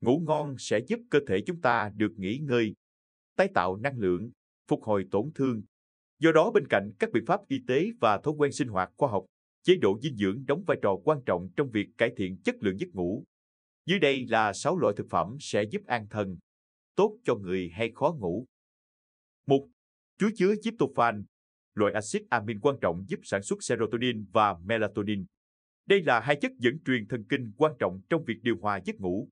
Ngủ ngon sẽ giúp cơ thể chúng ta được nghỉ ngơi, tái tạo năng lượng, phục hồi tổn thương. Do đó bên cạnh các biện pháp y tế và thói quen sinh hoạt khoa học, chế độ dinh dưỡng đóng vai trò quan trọng trong việc cải thiện chất lượng giấc ngủ. Dưới đây là 6 loại thực phẩm sẽ giúp an thần, tốt cho người hay khó ngủ. Một, Chuối chứa tryptophan, loại axit amin quan trọng giúp sản xuất serotonin và melatonin. Đây là hai chất dẫn truyền thần kinh quan trọng trong việc điều hòa giấc ngủ.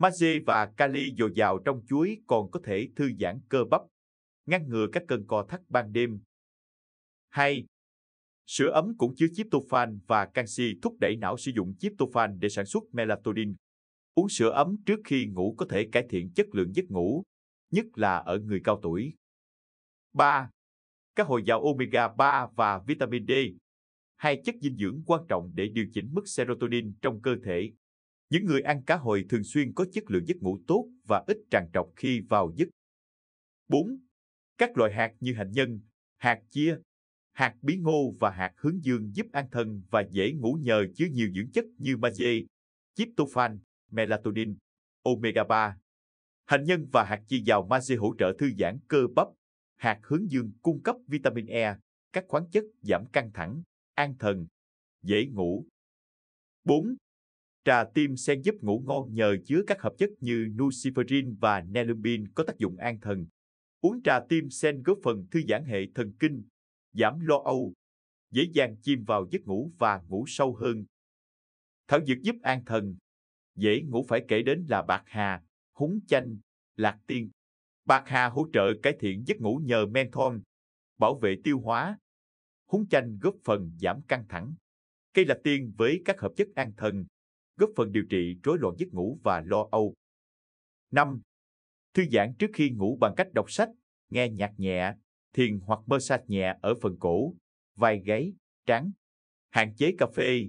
Magie và kali dồi dào trong chuối còn có thể thư giãn cơ bắp, ngăn ngừa các cơn co thắt ban đêm. Hai, Sữa ấm cũng chứa tryptophan và canxi thúc đẩy não sử dụng tryptophan để sản xuất melatonin. Uống sữa ấm trước khi ngủ có thể cải thiện chất lượng giấc ngủ, nhất là ở người cao tuổi. 3. Các hồi giáo omega 3 và vitamin D, hai chất dinh dưỡng quan trọng để điều chỉnh mức serotonin trong cơ thể. Những người ăn cá hồi thường xuyên có chất lượng giấc ngủ tốt và ít tràn trọc khi vào giấc. 4. Các loại hạt như hạnh nhân, hạt chia, hạt bí ngô và hạt hướng dương giúp an thần và dễ ngủ nhờ chứa nhiều dưỡng chất như magie, tryptophan, melatonin, omega 3. Hạnh nhân và hạt chia giàu magie hỗ trợ thư giãn cơ bắp, hạt hướng dương cung cấp vitamin E, các khoáng chất giảm căng thẳng, an thần, dễ ngủ. 4. Trà tim sen giúp ngủ ngon nhờ chứa các hợp chất như nuciferin và nelumin có tác dụng an thần. Uống trà tim sen góp phần thư giãn hệ thần kinh, giảm lo âu, dễ dàng chìm vào giấc ngủ và ngủ sâu hơn. Thảo dược giúp an thần, dễ ngủ phải kể đến là bạc hà, húng chanh, lạc tiên. Bạc hà hỗ trợ cải thiện giấc ngủ nhờ menthol, bảo vệ tiêu hóa. Húng chanh góp phần giảm căng thẳng. Cây lạc tiên với các hợp chất an thần, góp phần điều trị rối loạn giấc ngủ và lo âu. 5. Thư giãn trước khi ngủ bằng cách đọc sách, nghe nhạc nhẹ, thiền hoặc mơ massage nhẹ ở phần cổ, vai gáy, trán. Hạn chế cà phê,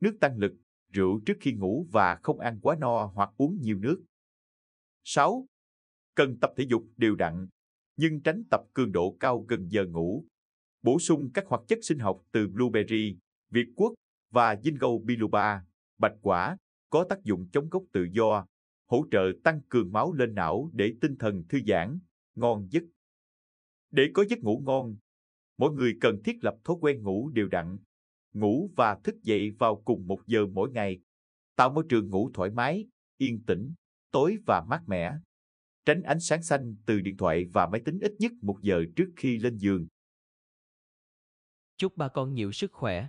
nước tăng lực, rượu trước khi ngủ và không ăn quá no hoặc uống nhiều nước. 6. Cần tập thể dục đều đặn, nhưng tránh tập cường độ cao gần giờ ngủ. Bổ sung các hoạt chất sinh học từ blueberry, việt quất và dinh gầu biloba Bạch quả có tác dụng chống gốc tự do, hỗ trợ tăng cường máu lên não để tinh thần thư giãn, ngon giấc. Để có giấc ngủ ngon, mỗi người cần thiết lập thói quen ngủ đều đặn, ngủ và thức dậy vào cùng một giờ mỗi ngày, tạo môi trường ngủ thoải mái, yên tĩnh, tối và mát mẻ. Tránh ánh sáng xanh từ điện thoại và máy tính ít nhất một giờ trước khi lên giường. Chúc bà con nhiều sức khỏe.